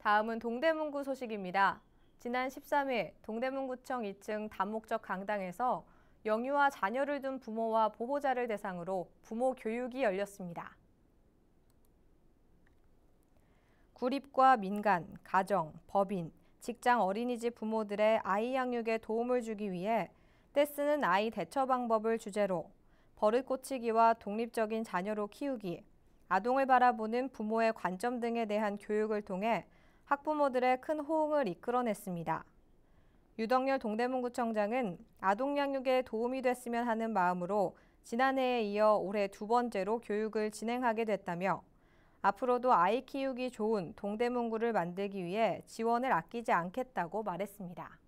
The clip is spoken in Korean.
다음은 동대문구 소식입니다. 지난 13일 동대문구청 2층 단목적 강당에서 영유아 자녀를 둔 부모와 보호자를 대상으로 부모 교육이 열렸습니다. 구립과 민간, 가정, 법인, 직장 어린이집 부모들의 아이 양육에 도움을 주기 위해 떼쓰는 아이 대처 방법을 주제로 버릇 고치기와 독립적인 자녀로 키우기, 아동을 바라보는 부모의 관점 등에 대한 교육을 통해 학부모들의 큰 호응을 이끌어냈습니다. 유덕열 동대문구청장은 아동 양육에 도움이 됐으면 하는 마음으로 지난해에 이어 올해 두 번째로 교육을 진행하게 됐다며 앞으로도 아이 키우기 좋은 동대문구를 만들기 위해 지원을 아끼지 않겠다고 말했습니다.